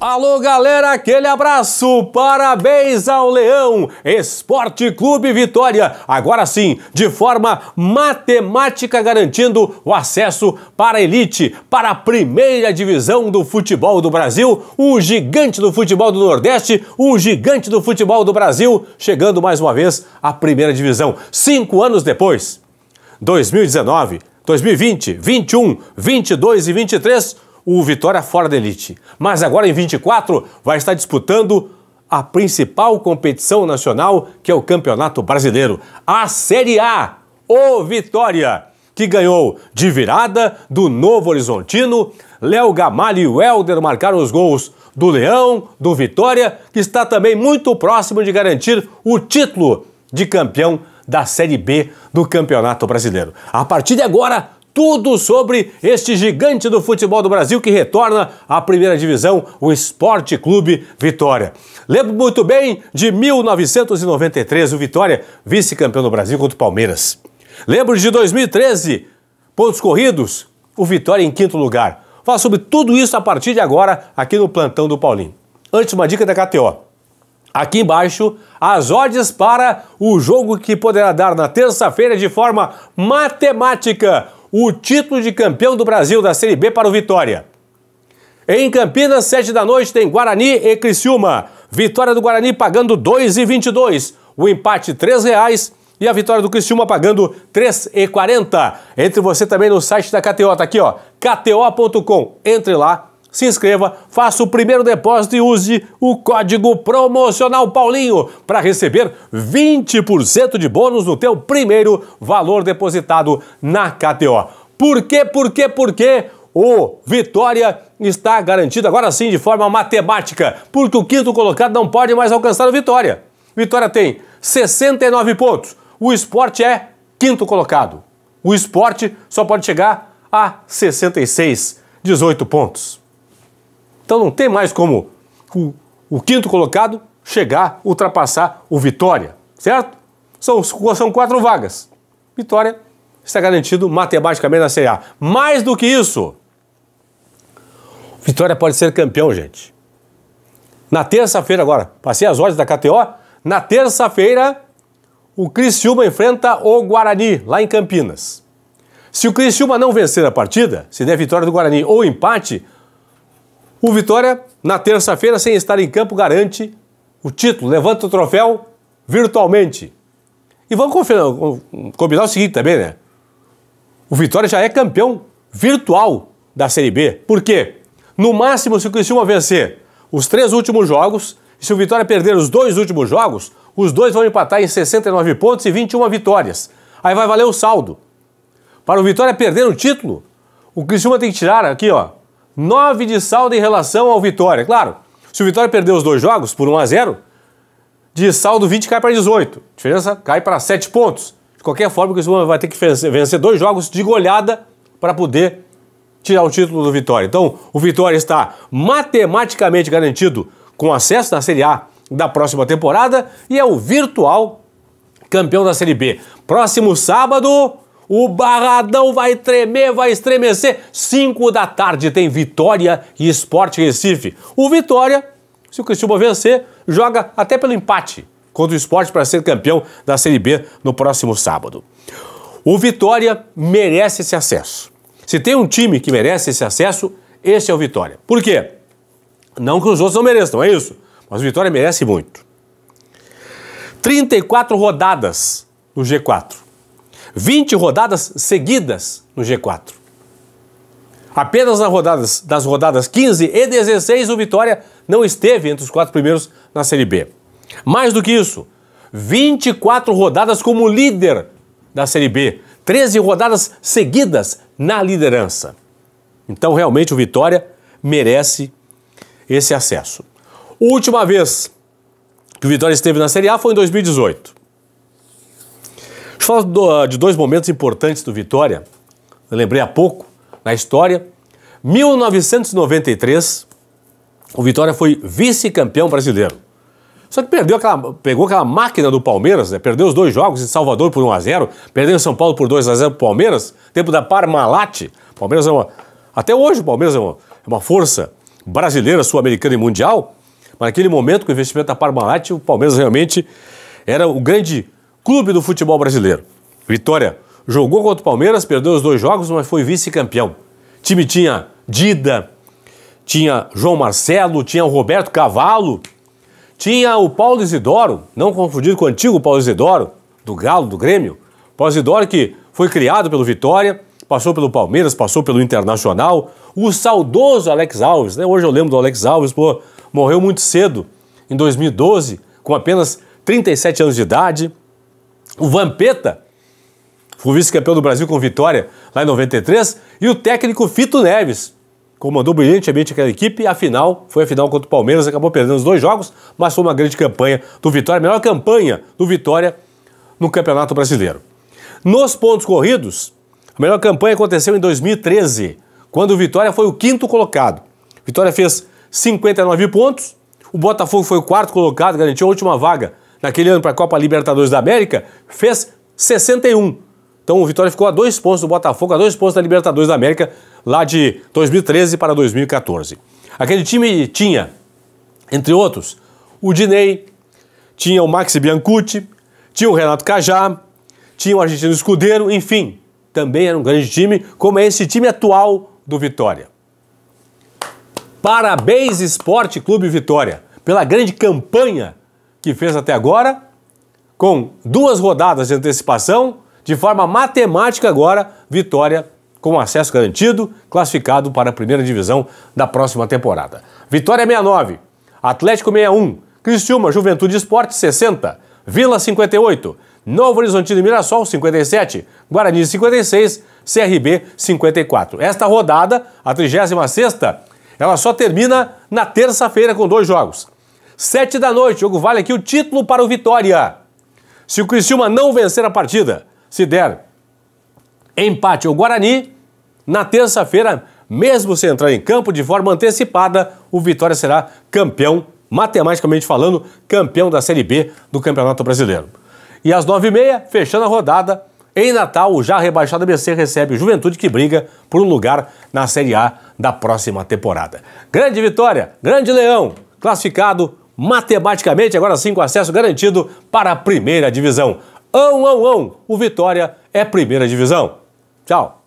Alô, galera, aquele abraço! Parabéns ao Leão Esporte Clube Vitória! Agora sim, de forma matemática, garantindo o acesso para a elite, para a primeira divisão do futebol do Brasil, o gigante do futebol do Nordeste, o gigante do futebol do Brasil, chegando mais uma vez à primeira divisão, cinco anos depois. 2019, 2020, 21, 22 e 23 o Vitória fora da elite. Mas agora em 24 vai estar disputando a principal competição nacional, que é o Campeonato Brasileiro, a Série A. O Vitória, que ganhou de virada do Novo Horizontino, Léo Gamalho e o Helder marcaram os gols do Leão, do Vitória, que está também muito próximo de garantir o título de campeão da Série B do Campeonato Brasileiro. A partir de agora, tudo sobre este gigante do futebol do Brasil que retorna à primeira divisão, o Esporte Clube Vitória. Lembro muito bem de 1993, o Vitória vice-campeão do Brasil contra o Palmeiras. Lembro de 2013, pontos corridos, o Vitória em quinto lugar. Fala sobre tudo isso a partir de agora aqui no Plantão do Paulinho. Antes, uma dica da KTO. Aqui embaixo, as odds para o jogo que poderá dar na terça-feira de forma matemática o título de campeão do Brasil da Série B para o Vitória. Em Campinas, 7 da noite, tem Guarani e Criciúma. Vitória do Guarani pagando 2,22. O empate, R$ 3,00 e a vitória do Criciúma pagando 3,40. Entre você também no site da KTO, tá aqui ó, kto.com. Entre lá se inscreva, faça o primeiro depósito e use o código promocional Paulinho para receber 20% de bônus no teu primeiro valor depositado na KTO. Por quê? Por quê? Por quê? O Vitória está garantido agora sim de forma matemática, porque o quinto colocado não pode mais alcançar o Vitória. Vitória tem 69 pontos. O esporte é quinto colocado. O esporte só pode chegar a 66, 18 pontos. Então não tem mais como o, o quinto colocado chegar, ultrapassar o Vitória, certo? São, são quatro vagas. Vitória está garantido matematicamente na Série A. Mais do que isso, Vitória pode ser campeão, gente. Na terça-feira agora, passei as horas da KTO, na terça-feira o Criciúma enfrenta o Guarani, lá em Campinas. Se o Criciúma não vencer a partida, se der vitória do Guarani ou empate, o Vitória, na terça-feira, sem estar em campo, garante o título, levanta o troféu virtualmente. E vamos combinar, combinar o seguinte também, né? O Vitória já é campeão virtual da Série B. Por quê? No máximo, se o Criciúma vencer os três últimos jogos, e se o Vitória perder os dois últimos jogos, os dois vão empatar em 69 pontos e 21 vitórias. Aí vai valer o saldo. Para o Vitória perder o título, o Criciúma tem que tirar aqui, ó, 9 de saldo em relação ao Vitória. Claro, se o Vitória perder os dois jogos por 1 a 0 de saldo 20 cai para 18. A diferença cai para 7 pontos. De qualquer forma, o Criciúma vai ter que vencer dois jogos de goleada para poder tirar o título do Vitória. Então, o Vitória está matematicamente garantido com acesso na Série A da próxima temporada e é o virtual campeão da Série B. Próximo sábado, o Barradão vai tremer, vai estremecer. 5 da tarde tem Vitória e Esporte Recife. O Vitória, se o Criciúma vencer, joga até pelo empate contra o esporte para ser campeão da Série B no próximo sábado. O Vitória merece esse acesso. Se tem um time que merece esse acesso, esse é o Vitória. Por quê? Não que os outros não mereçam, é isso. Mas o Vitória merece muito. 34 rodadas no G4. 20 rodadas seguidas no G4. Apenas nas rodadas, das rodadas 15 e 16, o Vitória não esteve entre os quatro primeiros na Série B. Mais do que isso, 24 rodadas como líder da Série B, 13 rodadas seguidas na liderança. Então, realmente, o Vitória merece esse acesso. Última vez que o Vitória esteve na Série A foi em 2018. Deixa eu falar ah, de dois momentos importantes do Vitória. Eu lembrei há pouco, na história. 1993, o Vitória foi vice-campeão brasileiro. Só que perdeu aquela, pegou aquela máquina do Palmeiras, né? Perdeu os dois jogos em Salvador por 1x0, perdeu em São Paulo por 2x0 pro Palmeiras, tempo da Parmalat. Palmeiras é uma. Até hoje o Palmeiras é uma, é uma força brasileira, sul-americana e mundial. Mas naquele momento, com o investimento da Parmalat, o Palmeiras realmente era o grande Clube do Futebol Brasileiro. Vitória jogou contra o Palmeiras, perdeu os dois jogos, mas foi vice-campeão. Time tinha Dida, tinha João Marcelo, tinha o Roberto Cavalo, tinha o Paulo Isidoro, não confundido com o antigo Paulo Isidoro, do Galo, do Grêmio. Paulo Isidoro que foi criado pelo Vitória, passou pelo Palmeiras, passou pelo Internacional. O saudoso Alex Alves, né? hoje eu lembro do Alex Alves, pô, morreu muito cedo, em 2012, com apenas 37 anos de idade. O Vampeta foi vice-campeão do Brasil com vitória lá em 93 e o técnico Fito Neves comandou brilhantemente aquela equipe. A final foi a final contra o Palmeiras, acabou perdendo os dois jogos, mas foi uma grande campanha do Vitória, a melhor campanha do Vitória no Campeonato Brasileiro. Nos pontos corridos, a melhor campanha aconteceu em 2013, quando o Vitória foi o quinto colocado. Vitória fez 59 pontos, o Botafogo foi o quarto colocado, garantiu a última vaga naquele ano para a Copa Libertadores da América, fez 61. Então o Vitória ficou a dois pontos do Botafogo, a dois pontos da Libertadores da América, lá de 2013 para 2014. Aquele time tinha, entre outros, o Dinei, tinha o Maxi Biancuti, tinha o Renato Cajá, tinha o Argentino Escudeiro, enfim, também era um grande time, como é esse time atual do Vitória. Parabéns, Esporte Clube Vitória, pela grande campanha que fez até agora, com duas rodadas de antecipação, de forma matemática agora, vitória com acesso garantido, classificado para a primeira divisão da próxima temporada. Vitória 69, Atlético 61, Criciúma Juventude Esporte 60, Vila 58, Novo Horizontino e Mirassol 57, Guarani 56, CRB 54. Esta rodada, a 36ª, ela só termina na terça-feira com dois jogos. Sete da noite, jogo vale aqui o título para o Vitória. Se o Criciúma não vencer a partida, se der empate ao Guarani, na terça-feira, mesmo sem entrar em campo de forma antecipada, o Vitória será campeão, matematicamente falando, campeão da Série B do Campeonato Brasileiro. E às nove e meia, fechando a rodada, em Natal, o já rebaixado ABC recebe o Juventude que briga por um lugar na Série A da próxima temporada. Grande vitória, grande leão, classificado matematicamente agora sim com acesso garantido para a primeira divisão. Ão, ão, ão, o Vitória é primeira divisão. Tchau.